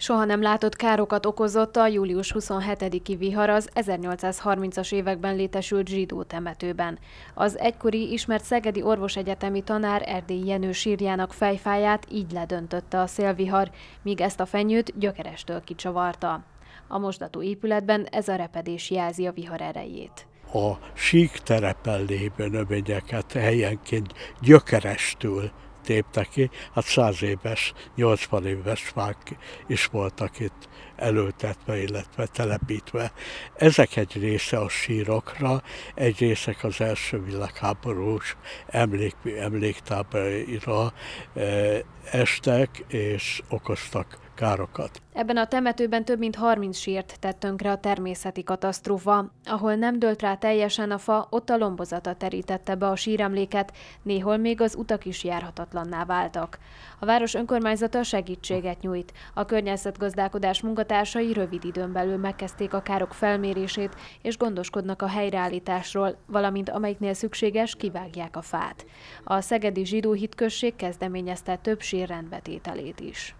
Soha nem látott károkat okozott a július 27-i vihar az 1830-as években létesült zsidó temetőben. Az egykori ismert Szegedi Orvosegyetemi tanár Erdély Jenő sírjának fejfáját így ledöntötte a szélvihar, míg ezt a fenyőt gyökerestől kicsavarta. A mosdató épületben ez a repedés jelzi a vihar erejét a sík terepen lévő növényeket helyenként gyökerestől tépte ki, hát száz éves, 80 éves fák is voltak itt előtetve, illetve telepítve. Ezek egy része a sírokra, egy része az első világháborús emlék, emléktábláira eh, estek és okoztak károkat. Ebben a temetőben több mint 30 sírt tett tönkre a természeti katasztrófa. Ahol nem dölt rá teljesen a fa, ott a lombozata terítette be a síremléket, néhol még az utak is járhatatlanná váltak. A város önkormányzata segítséget nyújt. A környezetgazdálkodás munkatársai rövid időn belül megkezdték a károk felmérését, és gondoskodnak a helyreállításról, valamint amelyiknél szükséges, kivágják a fát. A Szegedi Zsidó Hitközség kezdeményezte több sírrendbetételét is.